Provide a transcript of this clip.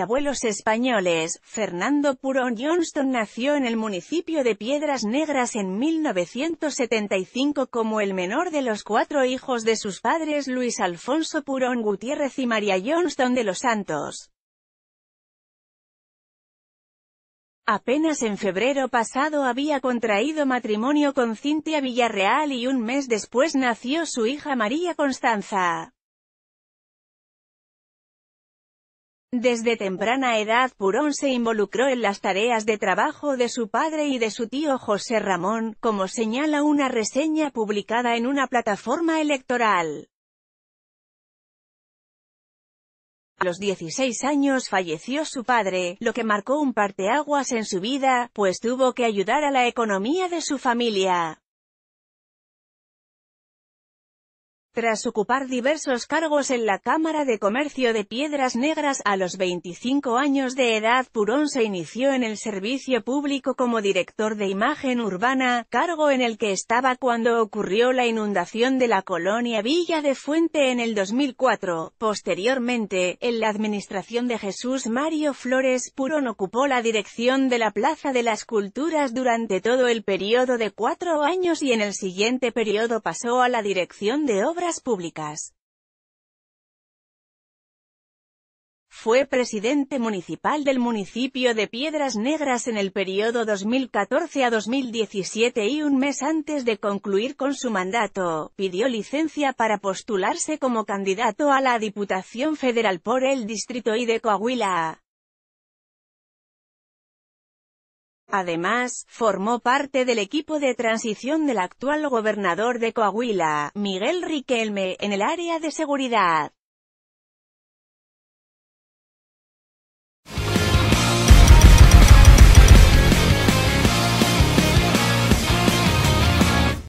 abuelos españoles, Fernando Purón Johnston nació en el municipio de Piedras Negras en 1975 como el menor de los cuatro hijos de sus padres Luis Alfonso Purón Gutiérrez y María Johnston de los Santos. Apenas en febrero pasado había contraído matrimonio con Cintia Villarreal y un mes después nació su hija María Constanza. Desde temprana edad Purón se involucró en las tareas de trabajo de su padre y de su tío José Ramón, como señala una reseña publicada en una plataforma electoral. A los 16 años falleció su padre, lo que marcó un parteaguas en su vida, pues tuvo que ayudar a la economía de su familia. Tras ocupar diversos cargos en la Cámara de Comercio de Piedras Negras a los 25 años de edad, Purón se inició en el servicio público como director de imagen urbana, cargo en el que estaba cuando ocurrió la inundación de la colonia Villa de Fuente en el 2004. Posteriormente, en la administración de Jesús Mario Flores, Purón ocupó la dirección de la Plaza de las Culturas durante todo el periodo de cuatro años y en el siguiente periodo pasó a la dirección de obras Públicas. Fue presidente municipal del municipio de Piedras Negras en el periodo 2014 a 2017 y un mes antes de concluir con su mandato, pidió licencia para postularse como candidato a la Diputación Federal por el Distrito I de Coahuila. Además, formó parte del equipo de transición del actual gobernador de Coahuila, Miguel Riquelme, en el área de seguridad.